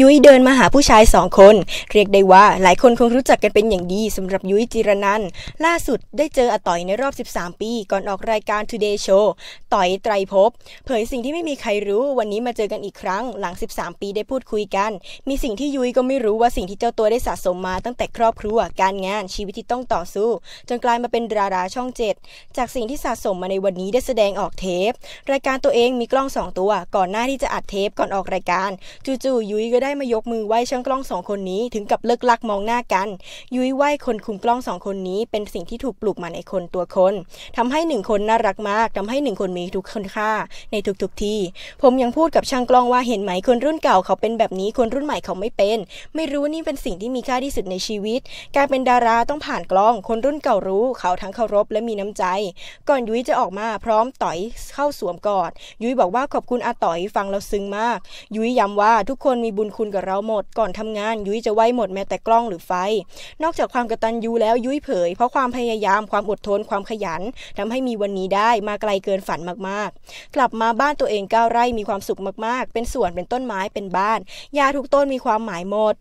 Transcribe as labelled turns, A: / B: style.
A: ยุ้ยเดินมาหาผู้ชายสองคน เรียกได้ว่าหลายคนคงรู้จักกันเป็นอย่างดีสำหรับยุ้ยจิรนัน ล่าสุดได้เจออาต่อยในรอบ 13 ปี ก่อนออกรายการ Today Show ต่อยไตรภพเผยสิ่งที่ไม่มีใครรู้วันนี้มาเจอกันอีกครั้งหลัง 13 ปีได้พูดคุยกัน มีสิ่งที่ยุ้ยก็ไม่รู้ว่าสิ่งที่เจ้าตัวได้สะสมมา ตั้งแต่ครอบครัวการงานชีวิตที่ต้องต่อสู้ จนกลายมาเป็นดาราช่อง7จากสิ่งที่สะสมมาในวันนี้ได้แสดงออกเทปรายการตัวเองมีกล้อง2ตัวก่อนหน้าที่จะอัดเทปก่อนออกรายการจู่ๆยุ้ยก็ได้มายกมือไหว้ช่างกล้องสองคนนี้ถึงกับเลิกลักมองหน้ากัน ยุ้ยไหว้คนคุมกล้องสองคนนี้เป็นสิ่งที่ถูกปลูกมาในคนตัวคน ทำให้หนึ่งคนน่ารักมาก ทำให้หนึ่งคนมีทุกคุณค่าในทุกๆทที่ผมยังพูดกับช่างกล้องว่าเห็นไหมคนรุ่นเก่าเขาเป็นแบบนี้คนรุ่นใหม่เขาไม่เป็น ไม่รู้นี่เป็นสิ่งที่มีค่าที่สุดในชีวิต การเป็นดาราต้องผ่านกล้อง คนรุ่นเก่ารู้ เขาทั้งเคารพและมีน้ำใจ ก่อนยุ้ยจะออกมาพร้อมต่อยเข้าสวมกอดยุ้ยบอกว่าขอบคุณอาต่อยฟังเราซึ้งมาก ยุ้ยย้ำว่าทุกคนมีบุญคุณกับเราหมดก่อนทำงานยุ้ยจะไหวหมดแม้แต่กล้องหรือไฟ นอกจากความกระตันยูแล้วยุ้ยเผย เพราะความพยายามความอดทนความขยัน ทำให้มีวันนี้ได้มาไกลเกินฝันมากๆ กลับมาบ้านตัวเองก้าวไร่มีความสุขมากๆ เป็นสวนเป็นต้นไม้เป็นบ้าน ยาทุกต้นมีความหมายหมด